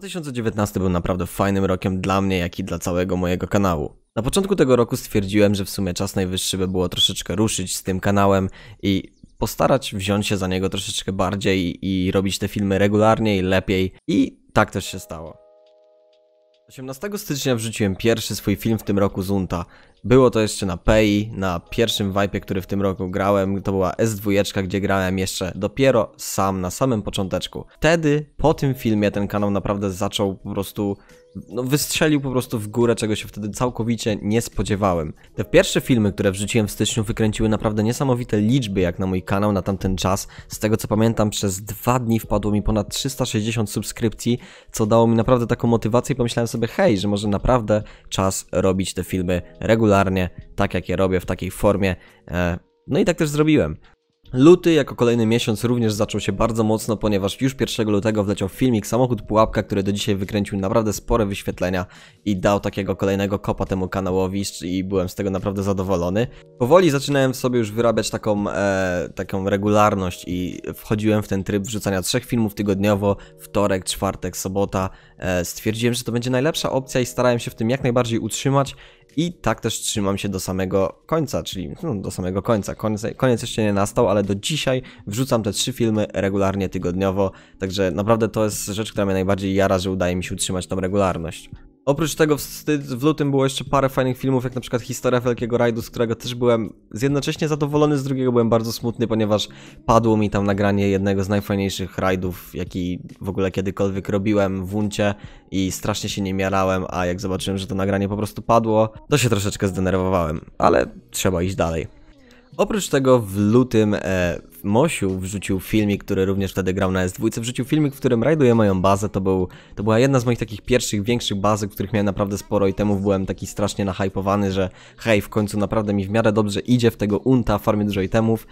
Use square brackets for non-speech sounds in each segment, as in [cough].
2019 był naprawdę fajnym rokiem dla mnie, jak i dla całego mojego kanału. Na początku tego roku stwierdziłem, że w sumie czas najwyższy by było troszeczkę ruszyć z tym kanałem i postarać wziąć się za niego troszeczkę bardziej i robić te filmy regularniej, lepiej i tak też się stało. 18 stycznia wrzuciłem pierwszy swój film w tym roku Zunta. Było to jeszcze na Pei, na pierwszym Vibe, który w tym roku grałem. To była S2, gdzie grałem jeszcze dopiero sam, na samym począteczku. Wtedy, po tym filmie, ten kanał naprawdę zaczął po prostu no, wystrzelił po prostu w górę, czego się wtedy całkowicie nie spodziewałem. Te pierwsze filmy, które wrzuciłem w styczniu, wykręciły naprawdę niesamowite liczby, jak na mój kanał na tamten czas. Z tego co pamiętam, przez dwa dni wpadło mi ponad 360 subskrypcji, co dało mi naprawdę taką motywację i pomyślałem sobie, hej, że może naprawdę czas robić te filmy regularnie, tak jak je robię, w takiej formie. E, no i tak też zrobiłem. Luty jako kolejny miesiąc również zaczął się bardzo mocno, ponieważ już 1 lutego wleciał filmik Samochód Pułapka, który do dzisiaj wykręcił naprawdę spore wyświetlenia i dał takiego kolejnego kopa temu kanałowi i byłem z tego naprawdę zadowolony. Powoli zaczynałem sobie już wyrabiać taką, e, taką regularność i wchodziłem w ten tryb wrzucania trzech filmów tygodniowo, wtorek, czwartek, sobota. E, stwierdziłem, że to będzie najlepsza opcja i starałem się w tym jak najbardziej utrzymać i tak też trzymam się do samego końca, czyli no, do samego końca. Koniec, koniec jeszcze nie nastał, ale do dzisiaj wrzucam te trzy filmy regularnie tygodniowo, także naprawdę to jest rzecz, która mnie najbardziej jara, że udaje mi się utrzymać tą regularność. Oprócz tego w, w lutym było jeszcze parę fajnych filmów, jak na przykład Historia Wielkiego Rajdu, z którego też byłem jednocześnie zadowolony, z drugiego byłem bardzo smutny, ponieważ padło mi tam nagranie jednego z najfajniejszych rajdów, jaki w ogóle kiedykolwiek robiłem w Uncie i strasznie się nie miarałem, a jak zobaczyłem, że to nagranie po prostu padło, to się troszeczkę zdenerwowałem, ale trzeba iść dalej. Oprócz tego w lutym e, Mosiu wrzucił filmik, który również wtedy grał na S2. Wrzucił filmik, w którym rajduję moją bazę. To, był, to była jedna z moich takich pierwszych, większych bazy, których miałem naprawdę sporo i temu byłem taki strasznie nahypowany, że hej, w końcu naprawdę mi w miarę dobrze idzie w tego unta, formie dużo itemów.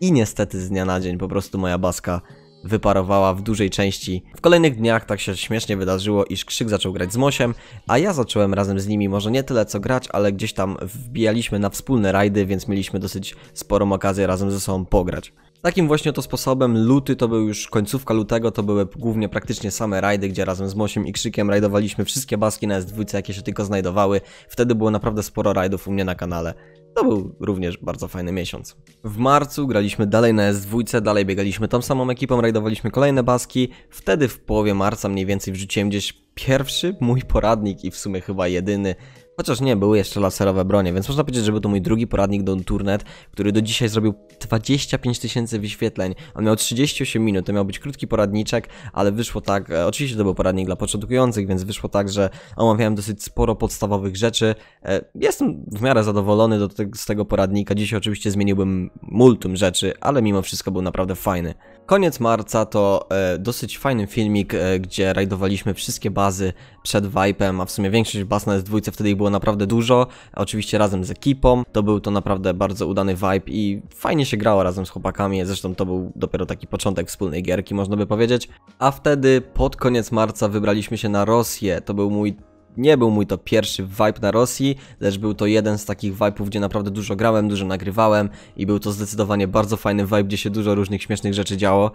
I niestety z dnia na dzień po prostu moja baska wyparowała w dużej części. W kolejnych dniach tak się śmiesznie wydarzyło, iż Krzyk zaczął grać z Mosiem, a ja zacząłem razem z nimi może nie tyle co grać, ale gdzieś tam wbijaliśmy na wspólne rajdy, więc mieliśmy dosyć sporą okazję razem ze sobą pograć. Takim właśnie to sposobem luty to był już końcówka lutego, to były głównie praktycznie same rajdy, gdzie razem z Mosiem i Krzykiem rajdowaliśmy wszystkie baski na S2, jakie się tylko znajdowały. Wtedy było naprawdę sporo rajdów u mnie na kanale. To był również bardzo fajny miesiąc. W marcu graliśmy dalej na S2, dalej biegaliśmy tą samą ekipą, rajdowaliśmy kolejne baski. Wtedy w połowie marca mniej więcej wrzuciłem gdzieś pierwszy mój poradnik i w sumie chyba jedyny Chociaż nie, były jeszcze laserowe bronie, więc można powiedzieć, że był to mój drugi poradnik do Turnet, który do dzisiaj zrobił 25 tysięcy wyświetleń. On miał 38 minut, to miał być krótki poradniczek, ale wyszło tak, e, oczywiście to był poradnik dla początkujących, więc wyszło tak, że omawiałem dosyć sporo podstawowych rzeczy. E, jestem w miarę zadowolony do te, z tego poradnika, dzisiaj oczywiście zmieniłbym multum rzeczy, ale mimo wszystko był naprawdę fajny. Koniec marca to e, dosyć fajny filmik, e, gdzie rajdowaliśmy wszystkie bazy przed Vipe'em, a w sumie większość bas na S2 wtedy ich było naprawdę dużo, oczywiście razem z ekipą, to był to naprawdę bardzo udany vibe i fajnie się grało razem z chłopakami, zresztą to był dopiero taki początek wspólnej gierki można by powiedzieć, a wtedy pod koniec marca wybraliśmy się na Rosję, to był mój nie był mój to pierwszy vibe na Rosji, lecz był to jeden z takich vibe'ów, gdzie naprawdę dużo grałem, dużo nagrywałem i był to zdecydowanie bardzo fajny vibe, gdzie się dużo różnych śmiesznych rzeczy działo.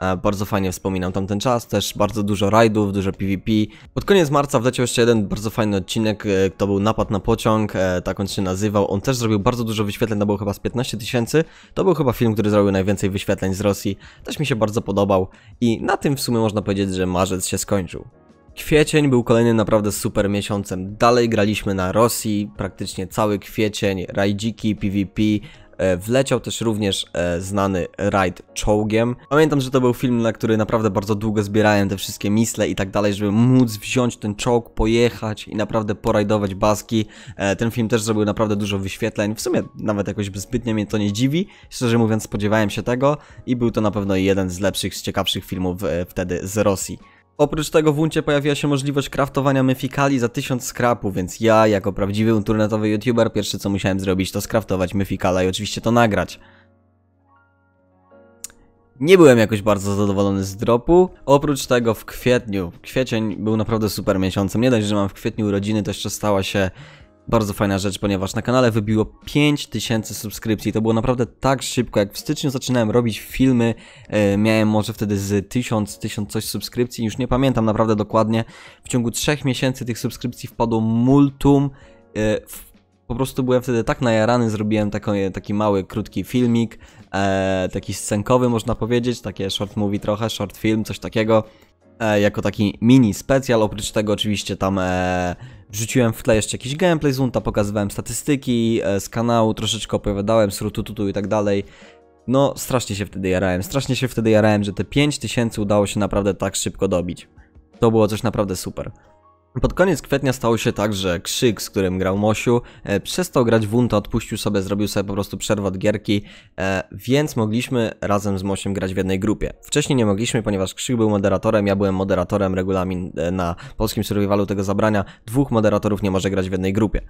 E, bardzo fajnie wspominam tamten czas, też bardzo dużo rajdów, dużo PvP. Pod koniec marca wleciał jeszcze jeden bardzo fajny odcinek, e, to był napad na pociąg, e, tak on się nazywał. On też zrobił bardzo dużo wyświetleń, to było chyba z 15 tysięcy. To był chyba film, który zrobił najwięcej wyświetleń z Rosji. Też mi się bardzo podobał i na tym w sumie można powiedzieć, że marzec się skończył. Kwiecień był kolejnym naprawdę super miesiącem. Dalej graliśmy na Rosji, praktycznie cały kwiecień, rajdziki, PvP, E, wleciał też również e, znany rajd czołgiem. Pamiętam, że to był film, na który naprawdę bardzo długo zbierałem te wszystkie misle i tak dalej, żeby móc wziąć ten czołg, pojechać i naprawdę porajdować baski. E, ten film też zrobił naprawdę dużo wyświetleń. W sumie nawet jakoś zbytnio mnie to nie dziwi. Szczerze mówiąc spodziewałem się tego i był to na pewno jeden z lepszych, z ciekawszych filmów wtedy z Rosji. Oprócz tego w Uncie pojawiła się możliwość kraftowania myfikali za 1000 skrapu, więc ja, jako prawdziwy internetowy youtuber, pierwsze co musiałem zrobić to skraftować myfikala i oczywiście to nagrać. Nie byłem jakoś bardzo zadowolony z dropu. Oprócz tego w kwietniu, kwiecień był naprawdę super miesiącem. Nie dość, że mam w kwietniu urodziny, to jeszcze stała się bardzo fajna rzecz, ponieważ na kanale wybiło 5000 subskrypcji. To było naprawdę tak szybko, jak w styczniu zaczynałem robić filmy, e, miałem może wtedy z 1000, 1000 coś subskrypcji, już nie pamiętam naprawdę dokładnie. W ciągu 3 miesięcy tych subskrypcji wpadło multum. E, po prostu byłem wtedy tak najarany, zrobiłem taki, e, taki mały, krótki filmik, e, taki scenkowy można powiedzieć, takie short movie trochę, short film, coś takiego. E, jako taki mini specjal, oprócz tego oczywiście tam... E, Rzuciłem w tle jeszcze jakiś gameplay z Unta, pokazywałem statystyki e, z kanału, troszeczkę opowiadałem z tutu i tak dalej. No, strasznie się wtedy jarałem, strasznie się wtedy jarałem, że te 5000 udało się naprawdę tak szybko dobić. To było coś naprawdę super. Pod koniec kwietnia stało się tak, że Krzyk, z którym grał Mosiu, e, przestał grać Wunta, odpuścił sobie, zrobił sobie po prostu przerwę od gierki, e, więc mogliśmy razem z Mosiem grać w jednej grupie. Wcześniej nie mogliśmy, ponieważ Krzyk był moderatorem, ja byłem moderatorem, regulamin e, na polskim survivalu tego zabrania, dwóch moderatorów nie może grać w jednej grupie.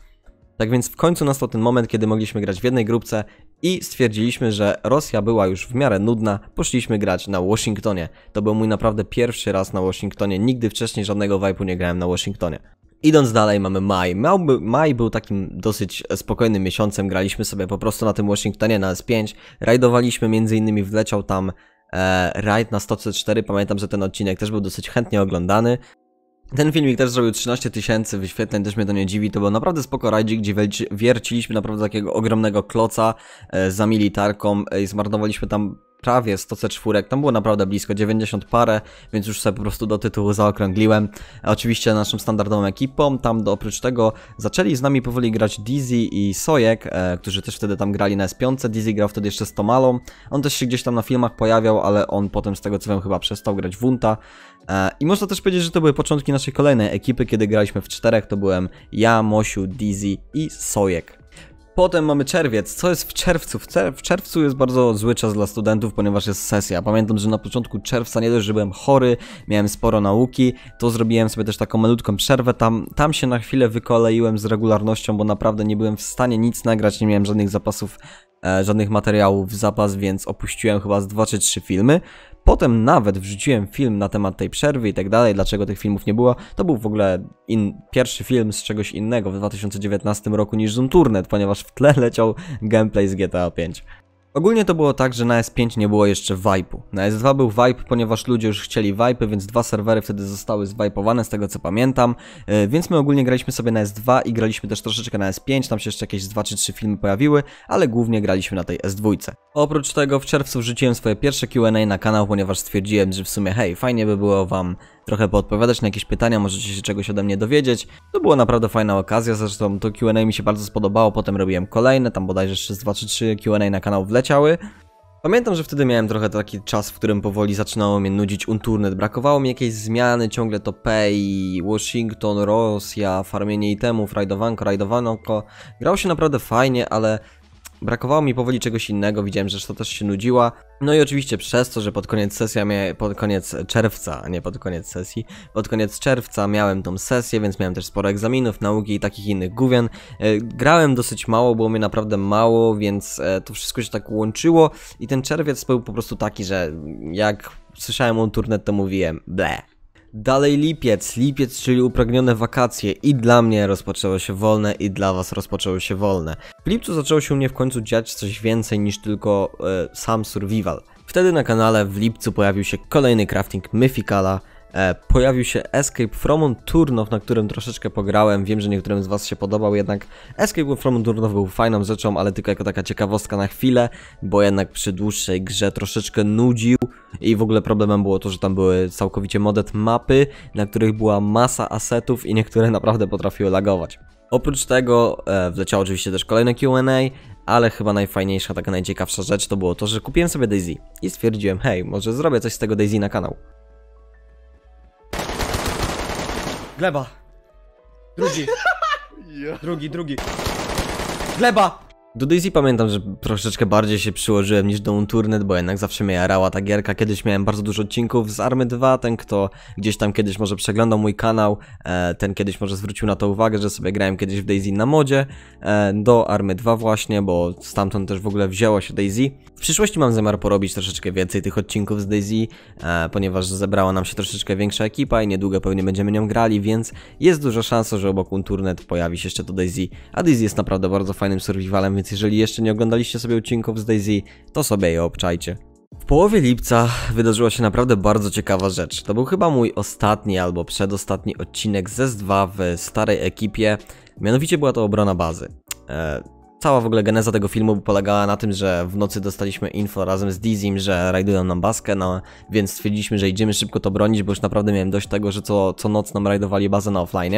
Tak więc w końcu nastał ten moment, kiedy mogliśmy grać w jednej grupce i stwierdziliśmy, że Rosja była już w miarę nudna, poszliśmy grać na Washingtonie. To był mój naprawdę pierwszy raz na Washingtonie, nigdy wcześniej żadnego wajpu nie grałem na Washingtonie. Idąc dalej mamy maj. Maj był takim dosyć spokojnym miesiącem, graliśmy sobie po prostu na tym Washingtonie na S5, rajdowaliśmy między innymi, wleciał tam e, rajd na 104, pamiętam, że ten odcinek też był dosyć chętnie oglądany. Ten filmik też zrobił 13 tysięcy wyświetleń, też mnie to nie dziwi, to był naprawdę spoko rajdzik, gdzie wierciliśmy naprawdę takiego ogromnego kloca e, za militarką e, i zmarnowaliśmy tam prawie C4, tam było naprawdę blisko, 90 parę, więc już sobie po prostu do tytułu zaokrągliłem. Oczywiście naszą standardową ekipą, tam do, oprócz tego zaczęli z nami powoli grać Dizzy i Sojek, e, którzy też wtedy tam grali na S5, Dizzy grał wtedy jeszcze z Tomalą, on też się gdzieś tam na filmach pojawiał, ale on potem z tego co wiem chyba przestał grać Wunta. E, I można też powiedzieć, że to były początki naszej kolejnej ekipy, kiedy graliśmy w czterech, to byłem ja, Mosiu, Dizzy i Sojek. Potem mamy czerwiec. Co jest w czerwcu? W, w czerwcu jest bardzo zły czas dla studentów, ponieważ jest sesja. Pamiętam, że na początku czerwca nie dość, że byłem chory, miałem sporo nauki, to zrobiłem sobie też taką malutką przerwę. Tam, tam się na chwilę wykoleiłem z regularnością, bo naprawdę nie byłem w stanie nic nagrać, nie miałem żadnych zapasów, e, żadnych materiałów w zapas, więc opuściłem chyba z 2 czy 3 filmy. Potem nawet wrzuciłem film na temat tej przerwy i tak dalej, dlaczego tych filmów nie było. To był w ogóle in, pierwszy film z czegoś innego w 2019 roku niż Zoom ponieważ w tle leciał gameplay z GTA 5. Ogólnie to było tak, że na S5 nie było jeszcze wipe'u. Na S2 był vipe, ponieważ ludzie już chcieli wipe'y, więc dwa serwery wtedy zostały zwipowane, z tego co pamiętam. E, więc my ogólnie graliśmy sobie na S2 i graliśmy też troszeczkę na S5, tam się jeszcze jakieś 2 czy 3 filmy pojawiły, ale głównie graliśmy na tej S2. Oprócz tego w czerwcu wrzuciłem swoje pierwsze Q&A na kanał, ponieważ stwierdziłem, że w sumie hej, fajnie by było wam trochę poodpowiadać na jakieś pytania, możecie się czegoś ode mnie dowiedzieć. To była naprawdę fajna okazja, zresztą to Q&A mi się bardzo spodobało, potem robiłem kolejne, tam bodajże jeszcze 2 3 Q&A na kanał wleciały. Pamiętam, że wtedy miałem trochę taki czas, w którym powoli zaczynało mnie nudzić Unturnet. Brakowało mi jakiejś zmiany, ciągle to Pei, Washington, Rosja, farmienie itemów, rajdowanko, rajdowanko. Grało się naprawdę fajnie, ale Brakowało mi powoli czegoś innego, widziałem, że to też się nudziła. No i oczywiście przez to, że pod koniec sesji, pod koniec czerwca, a nie pod koniec sesji, pod koniec czerwca miałem tą sesję, więc miałem też sporo egzaminów, nauki i takich innych główien. E, grałem dosyć mało, było mnie naprawdę mało, więc e, to wszystko się tak łączyło i ten czerwiec był po prostu taki, że jak słyszałem o turnet, to mówiłem ble, Dalej lipiec, lipiec czyli upragnione wakacje i dla mnie rozpoczęło się wolne i dla was rozpoczęło się wolne. W lipcu zaczęło się u mnie w końcu dziać coś więcej niż tylko e, sam survival. Wtedy na kanale w lipcu pojawił się kolejny crafting Mythicala, E, pojawił się Escape from Turnoff, na którym troszeczkę pograłem. Wiem, że niektórym z Was się podobał, jednak Escape from Turnoff był fajną rzeczą, ale tylko jako taka ciekawostka na chwilę, bo jednak przy dłuższej grze troszeczkę nudził i w ogóle problemem było to, że tam były całkowicie modet mapy, na których była masa asetów i niektóre naprawdę potrafiły lagować. Oprócz tego e, wleciało oczywiście też kolejne QA, ale chyba najfajniejsza, taka najciekawsza rzecz to było to, że kupiłem sobie Daisy i stwierdziłem, hej, może zrobię coś z tego Daisy na kanał. Gleba. Drugi. [laughs] Drugi, drugi. Gleba! Do Daisy pamiętam, że troszeczkę bardziej się przyłożyłem niż do Unturnet, bo jednak zawsze mnie jarała ta gierka. Kiedyś miałem bardzo dużo odcinków z Army 2, ten kto gdzieś tam kiedyś może przeglądał mój kanał, e, ten kiedyś może zwrócił na to uwagę, że sobie grałem kiedyś w Daisy na modzie, e, do Army 2 właśnie, bo stamtąd też w ogóle wzięło się Daisy. W przyszłości mam zamiar porobić troszeczkę więcej tych odcinków z Daisy, e, ponieważ zebrała nam się troszeczkę większa ekipa i niedługo pewnie będziemy nią grali, więc jest duża szansa, że obok Unturnet pojawi się jeszcze to Daisy, a Daisy jest naprawdę bardzo fajnym survivalem, więc jeżeli jeszcze nie oglądaliście sobie odcinków z Daisy, to sobie je obczajcie. W połowie lipca wydarzyła się naprawdę bardzo ciekawa rzecz. To był chyba mój ostatni albo przedostatni odcinek ze 2 w starej ekipie, mianowicie była to obrona bazy. E, Cała w ogóle geneza tego filmu polegała na tym, że w nocy dostaliśmy info razem z Dizim, że rajdują nam baskę, no więc stwierdziliśmy, że idziemy szybko to bronić, bo już naprawdę miałem dość tego, że co, co noc nam rajdowali bazę na offline.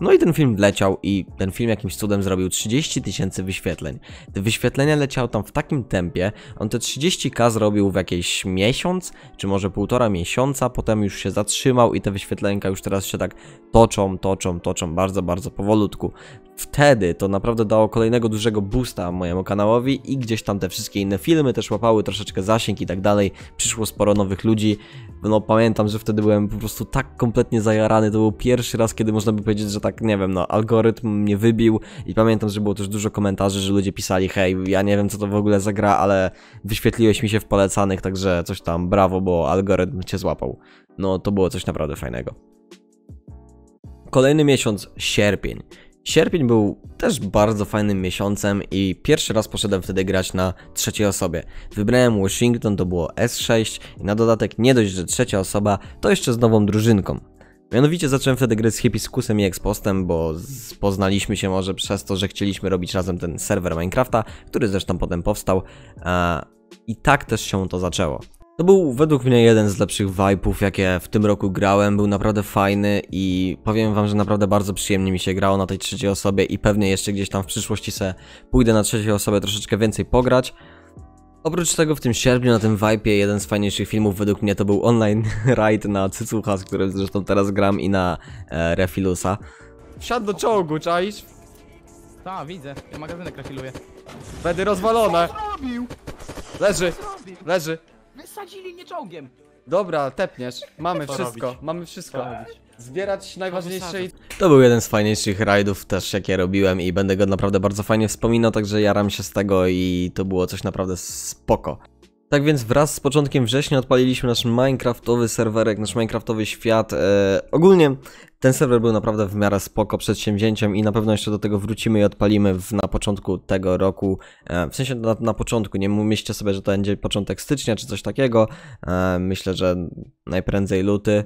No i ten film leciał i ten film jakimś cudem zrobił 30 tysięcy wyświetleń. Te wyświetlenia leciały tam w takim tempie, on te 30k zrobił w jakiś miesiąc, czy może półtora miesiąca, potem już się zatrzymał i te wyświetlenka już teraz się tak toczą, toczą, toczą bardzo, bardzo powolutku wtedy to naprawdę dało kolejnego dużego boosta mojemu kanałowi i gdzieś tam te wszystkie inne filmy też łapały troszeczkę zasięg i tak dalej. Przyszło sporo nowych ludzi. No pamiętam, że wtedy byłem po prostu tak kompletnie zajarany. To był pierwszy raz, kiedy można by powiedzieć, że tak, nie wiem, no algorytm mnie wybił i pamiętam, że było też dużo komentarzy, że ludzie pisali hej, ja nie wiem co to w ogóle zagra, ale wyświetliłeś mi się w polecanych, także coś tam, brawo, bo algorytm cię złapał. No to było coś naprawdę fajnego. Kolejny miesiąc, sierpień. Sierpień był też bardzo fajnym miesiącem i pierwszy raz poszedłem wtedy grać na trzeciej osobie. Wybrałem Washington, to było S6 i na dodatek nie dość, że trzecia osoba, to jeszcze z nową drużynką. Mianowicie zacząłem wtedy grać z Hipiskusem i Expostem, bo poznaliśmy się może przez to, że chcieliśmy robić razem ten serwer Minecrafta, który zresztą potem powstał. I tak też się to zaczęło. To był według mnie jeden z lepszych vibe'ów, jakie w tym roku grałem, był naprawdę fajny i powiem wam, że naprawdę bardzo przyjemnie mi się grało na tej trzeciej osobie i pewnie jeszcze gdzieś tam w przyszłości se pójdę na trzeciej osobę troszeczkę więcej pograć. Oprócz tego w tym sierpniu na tym Vipe'ie jeden z fajniejszych filmów według mnie to był online [laughs] raid na Cycucha, z którym zresztą teraz gram i na e, Refilusa. Wsiadł do czołgu, czaisz? Ta, widzę, ja magazynek refiluję. Będę rozwalone. Leży, leży. Wysadzili mnie czołgiem. Dobra, tepniesz. Mamy Co wszystko, robić? mamy wszystko. Zbierać najważniejsze... i- To był jeden z fajniejszych rajdów też jakie robiłem i będę go naprawdę bardzo fajnie wspominał, także jaram się z tego i to było coś naprawdę spoko. Tak więc wraz z początkiem września odpaliliśmy nasz minecraftowy serwerek, nasz minecraftowy świat. Eee, ogólnie ten serwer był naprawdę w miarę spoko przedsięwzięciem i na pewno jeszcze do tego wrócimy i odpalimy w, na początku tego roku. E, w sensie na, na, początku, nie myślcie sobie, że to będzie początek stycznia czy coś takiego. E, myślę, że najprędzej luty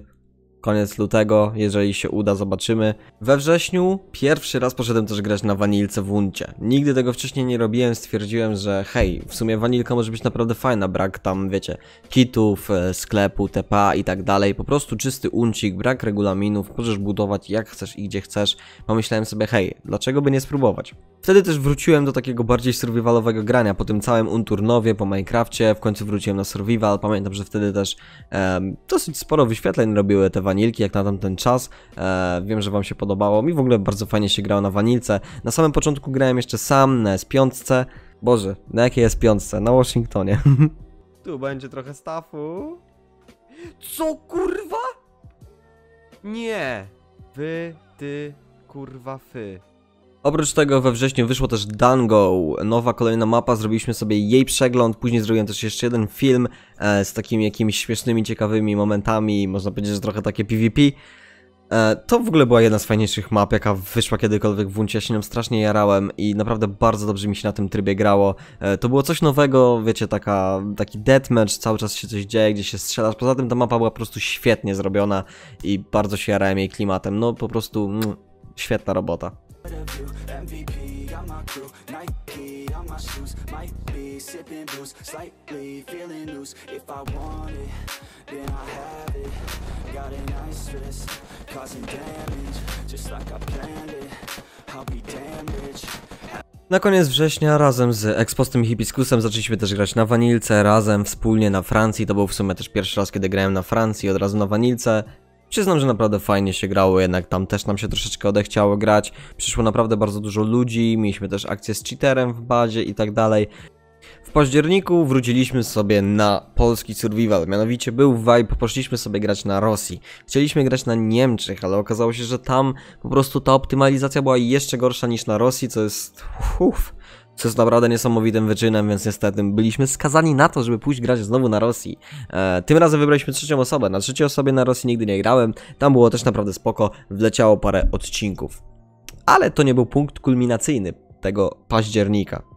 koniec lutego, jeżeli się uda, zobaczymy. We wrześniu pierwszy raz poszedłem też grać na wanilce w Uncie. Nigdy tego wcześniej nie robiłem, stwierdziłem, że hej, w sumie wanilka może być naprawdę fajna, brak tam, wiecie, kitów, e, sklepu, TPA i tak dalej, po prostu czysty uncik, brak regulaminów, możesz budować jak chcesz i gdzie chcesz. Pomyślałem sobie, hej, dlaczego by nie spróbować? Wtedy też wróciłem do takiego bardziej survivalowego grania, po tym całym Unturnowie, po Minecrafcie, w końcu wróciłem na survival, pamiętam, że wtedy też um, dosyć sporo wyświetleń robiły te wanilki, wanilki jak na tamten czas. E, wiem, że wam się podobało. Mi w ogóle bardzo fajnie się grało na wanilce. Na samym początku grałem jeszcze sam na S5. Boże, na jakiej S5? Na Washingtonie. [laughs] Tu będzie trochę stafu. Co kurwa? Nie. Wy, ty, kurwa, fy. Oprócz tego we wrześniu wyszło też Dango, nowa kolejna mapa, zrobiliśmy sobie jej przegląd, później zrobiłem też jeszcze jeden film e, z takimi jakimiś śmiesznymi, ciekawymi momentami, można powiedzieć, że trochę takie PvP. E, to w ogóle była jedna z fajniejszych map, jaka wyszła kiedykolwiek w Uncie, ja się nią strasznie jarałem i naprawdę bardzo dobrze mi się na tym trybie grało. E, to było coś nowego, wiecie, taka, taki deathmatch, cały czas się coś dzieje, gdzie się strzelasz, poza tym ta mapa była po prostu świetnie zrobiona i bardzo się jarałem jej klimatem, no po prostu mm, świetna robota. MVP my crew Nike on my shoes Might be sipping booze Slightly feeling loose If I want it Then I have it Got a nice wrist Causing damage Just like I planned it I'll be damn rich na koniec września razem z Expostym i Hibiskusem zaczęliśmy też grać na Wanilce, razem wspólnie na Francji, to był w sumie też pierwszy raz kiedy grałem na Francji, od razu na Wanilce, Przyznam, że naprawdę fajnie się grało, jednak tam też nam się troszeczkę odechciało grać. Przyszło naprawdę bardzo dużo ludzi, mieliśmy też akcję z cheaterem w bazie i tak dalej. W październiku wróciliśmy sobie na polski survival, mianowicie był vibe, poszliśmy sobie grać na Rosji. Chcieliśmy grać na Niemczech, ale okazało się, że tam po prostu ta optymalizacja była jeszcze gorsza niż na Rosji, co jest... Uff, co jest naprawdę niesamowitym wyczynem, więc niestety byliśmy skazani na to, żeby pójść grać znowu na Rosji. E, tym razem wybraliśmy trzecią osobę, na trzeciej osobie na Rosji nigdy nie grałem, tam było też naprawdę spoko, wleciało parę odcinków. Ale to nie był punkt kulminacyjny tego października.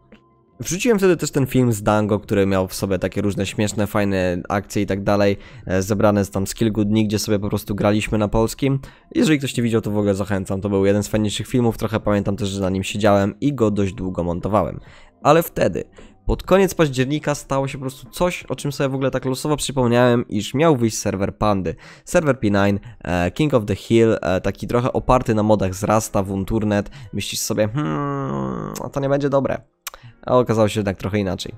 Wrzuciłem wtedy też ten film z Dango, który miał w sobie takie różne śmieszne, fajne akcje i tak dalej, e, zebrane z tam z kilku dni, gdzie sobie po prostu graliśmy na polskim. Jeżeli ktoś nie widział, to w ogóle zachęcam, to był jeden z fajniejszych filmów, trochę pamiętam też, że na nim siedziałem i go dość długo montowałem. Ale wtedy, pod koniec października stało się po prostu coś, o czym sobie w ogóle tak losowo przypomniałem, iż miał wyjść serwer Pandy. Serwer P9, e, King of the Hill, e, taki trochę oparty na modach z Rasta, Wunturnet. Myślisz sobie, hmm, to nie będzie dobre a okazało się jednak trochę inaczej.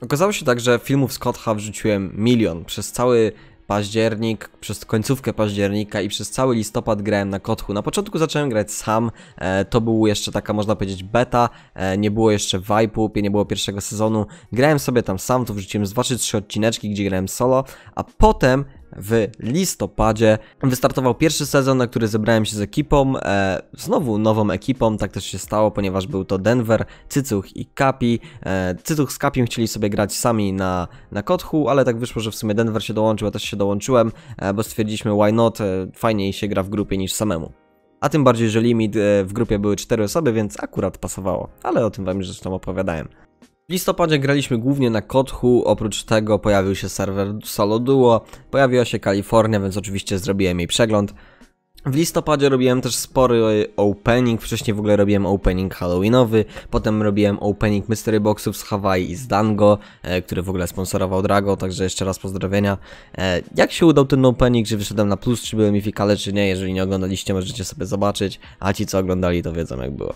Okazało się tak, że filmów Scotta wrzuciłem milion. Przez cały październik, przez końcówkę października i przez cały listopad grałem na Kotchu. Na początku zacząłem grać sam, e, to był jeszcze taka można powiedzieć beta, e, nie było jeszcze vibe'u, nie było pierwszego sezonu. Grałem sobie tam sam, to wrzuciłem 2 3 odcineczki, gdzie grałem solo, a potem w listopadzie. Wystartował pierwszy sezon, na który zebrałem się z ekipą, e, znowu nową ekipą, tak też się stało, ponieważ był to Denver, Cycuch i Kapi. E, Cycuch z Kapim chcieli sobie grać sami na, na Kotchu, ale tak wyszło, że w sumie Denver się dołączył, ja też się dołączyłem, e, bo stwierdziliśmy why not, e, fajniej się gra w grupie niż samemu. A tym bardziej, że limit e, w grupie były 4 osoby, więc akurat pasowało, ale o tym wam już zresztą opowiadałem. W listopadzie graliśmy głównie na Kotchu, oprócz tego pojawił się serwer Solo Duo, pojawiła się Kalifornia, więc oczywiście zrobiłem jej przegląd. W listopadzie robiłem też spory opening, wcześniej w ogóle robiłem opening halloweenowy, potem robiłem opening mystery boxów z Hawaii i z Dango, e, który w ogóle sponsorował Drago, także jeszcze raz pozdrowienia. E, jak się udał ten opening, czy wyszedłem na plus, czy byłem fikale, czy nie, jeżeli nie oglądaliście możecie sobie zobaczyć, a ci co oglądali to wiedzą jak było.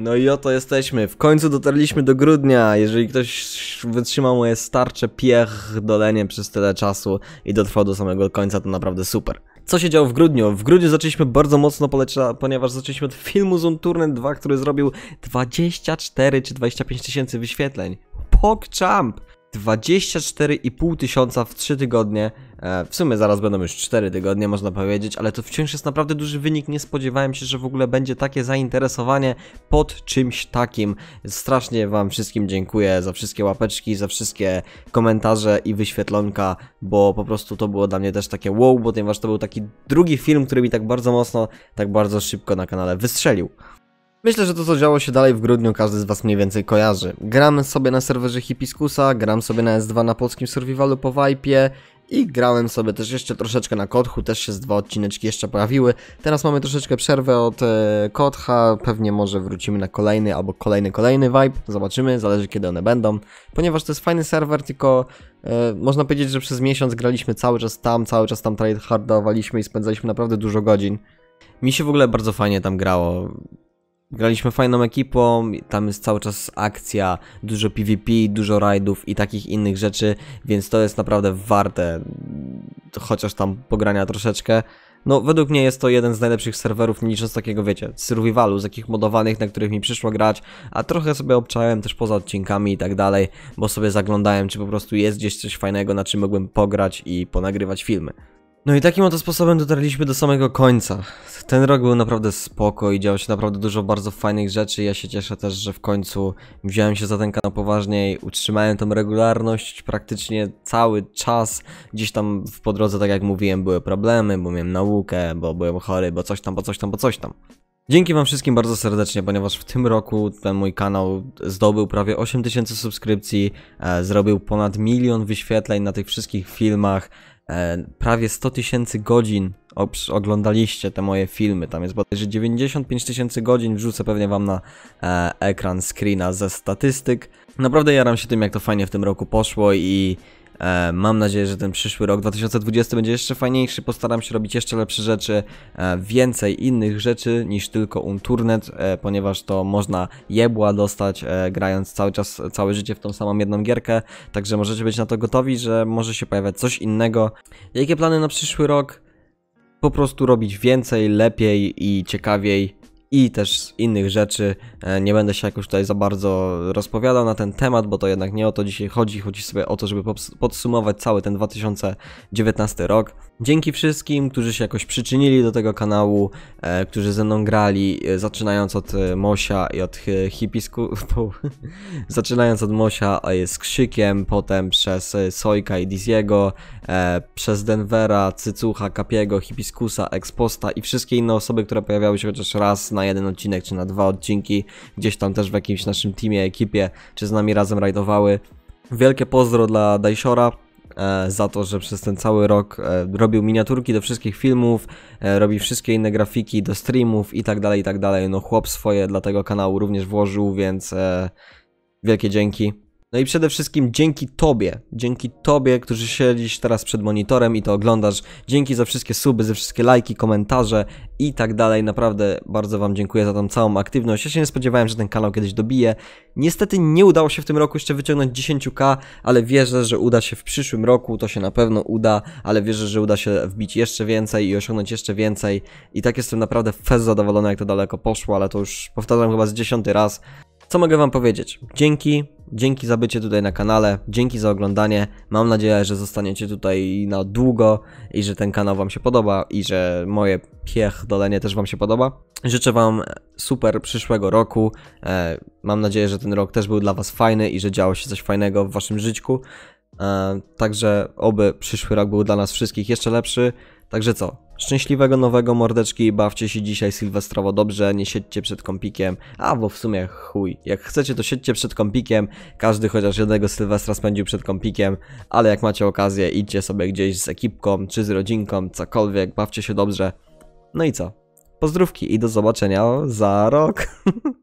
No i oto jesteśmy. W końcu dotarliśmy do grudnia. Jeżeli ktoś wytrzymał moje starcze pierdolenie przez tyle czasu i dotrwał do samego końca, to naprawdę super. Co się działo w grudniu? W grudniu zaczęliśmy bardzo mocno polecieć, ponieważ zaczęliśmy od filmu z Turner 2, który zrobił 24 czy 25 tysięcy wyświetleń. PogChamp! 24,5 tysiąca w 3 tygodnie. E, w sumie zaraz będą już 4 tygodnie, można powiedzieć, ale to wciąż jest naprawdę duży wynik. Nie spodziewałem się, że w ogóle będzie takie zainteresowanie pod czymś takim. Strasznie Wam wszystkim dziękuję za wszystkie łapeczki, za wszystkie komentarze i wyświetlonka, bo po prostu to było dla mnie też takie wow, ponieważ to był taki drugi film, który mi tak bardzo mocno, tak bardzo szybko na kanale wystrzelił. Myślę, że to co działo się dalej w grudniu każdy z was mniej więcej kojarzy. Gram sobie na serwerze Hipiskusa, gram sobie na S2 na polskim survivalu po Vipe i grałem sobie też jeszcze troszeczkę na Kotchu, też się z dwa odcineczki jeszcze pojawiły. Teraz mamy troszeczkę przerwę od e, Kotcha, pewnie może wrócimy na kolejny albo kolejny, kolejny vibe, zobaczymy, zależy kiedy one będą. Ponieważ to jest fajny serwer, tylko e, można powiedzieć, że przez miesiąc graliśmy cały czas tam, cały czas tam tryhardowaliśmy i spędzaliśmy naprawdę dużo godzin. Mi się w ogóle bardzo fajnie tam grało. Graliśmy fajną ekipą, tam jest cały czas akcja, dużo PvP, dużo rajdów i takich innych rzeczy, więc to jest naprawdę warte chociaż tam pogrania troszeczkę. No, według mnie jest to jeden z najlepszych serwerów, nie licząc takiego, wiecie, survivalu, z takich modowanych, na których mi przyszło grać, a trochę sobie obczałem też poza odcinkami i tak dalej, bo sobie zaglądałem, czy po prostu jest gdzieś coś fajnego, na czym mogłem pograć i ponagrywać filmy. No i takim oto sposobem dotarliśmy do samego końca. Ten rok był naprawdę spoko i działo się naprawdę dużo bardzo fajnych rzeczy. Ja się cieszę też, że w końcu wziąłem się za ten kanał poważniej, utrzymałem tą regularność praktycznie cały czas. Gdzieś tam w po drodze, tak jak mówiłem, były problemy, bo miałem naukę, bo byłem chory, bo coś tam, bo coś tam, bo coś tam. Dzięki wam wszystkim bardzo serdecznie, ponieważ w tym roku ten mój kanał zdobył prawie 8000 subskrypcji, e, zrobił ponad milion wyświetleń na tych wszystkich filmach, e, prawie 100 tysięcy godzin oglądaliście te moje filmy, tam jest bodajże 95 tysięcy godzin, wrzucę pewnie wam na e, ekran screena ze statystyk. Naprawdę jaram się tym, jak to fajnie w tym roku poszło i E, mam nadzieję, że ten przyszły rok 2020 będzie jeszcze fajniejszy. Postaram się robić jeszcze lepsze rzeczy, e, więcej innych rzeczy niż tylko Unturnet, e, ponieważ to można jebła dostać grając cały czas, całe życie w tą samą jedną gierkę. Także możecie być na to gotowi, że może się pojawiać coś innego. Jakie plany na przyszły rok? Po prostu robić więcej, lepiej i ciekawiej i też innych rzeczy. E, nie będę się jakoś tutaj za bardzo rozpowiadał na ten temat, bo to jednak nie o to dzisiaj chodzi. Chodzi sobie o to, żeby podsumować cały ten 2019 rok. Dzięki wszystkim, którzy się jakoś przyczynili do tego kanału, e, którzy ze mną grali, e, zaczynając od e, Mosia i od e, Hipisku, [laughs] zaczynając od Mosia e, z Krzykiem, potem przez e, Sojka i Diziego, e, przez Denvera, Cycucha, Kapiego, Hipiskusa, Exposta i wszystkie inne osoby, które pojawiały się chociaż raz na na jeden odcinek, czy na dwa odcinki, gdzieś tam też w jakimś naszym teamie, ekipie, czy z nami razem rajdowały. Wielkie pozdro dla Dajshora, e, za to, że przez ten cały rok e, robił miniaturki do wszystkich filmów, e, robi wszystkie inne grafiki do streamów i tak dalej, i tak dalej. No chłop swoje dla tego kanału również włożył, więc wielkie dzięki. No i przede wszystkim dzięki Tobie, dzięki Tobie, którzy siedzisz teraz przed monitorem i to oglądasz, dzięki za wszystkie suby, za wszystkie lajki, komentarze i tak dalej. Naprawdę bardzo Wam dziękuję za tą całą aktywność. Ja się nie spodziewałem, że ten kanał kiedyś dobije. Niestety nie udało się w tym roku jeszcze wyciągnąć 10k, ale wierzę, że uda się w przyszłym roku, to się na pewno uda, ale wierzę, że uda się wbić jeszcze więcej i osiągnąć jeszcze więcej. I tak jestem naprawdę fez zadowolony, jak to daleko poszło, ale to już powtarzam chyba z dziesiąty raz. Co mogę wam powiedzieć? Dzięki, dzięki za bycie tutaj na kanale, dzięki za oglądanie. Mam nadzieję, że zostaniecie tutaj na długo i że ten kanał wam się podoba i że moje piechdolenie też wam się podoba. Życzę wam super przyszłego roku. E, mam nadzieję, że ten rok też był dla was fajny i że działo się coś fajnego w waszym życiu. E, także oby przyszły rok był dla nas wszystkich jeszcze lepszy. Także co? Szczęśliwego nowego mordeczki, bawcie się dzisiaj sylwestrowo dobrze, nie siedźcie przed kąpikiem, a bo w sumie chuj, jak chcecie to siedźcie przed kąpikiem, każdy chociaż jednego sylwestra spędził przed kąpikiem, ale jak macie okazję idźcie sobie gdzieś z ekipką, czy z rodzinką, cokolwiek, bawcie się dobrze. No i co? Pozdrówki i do zobaczenia za rok. [laughs]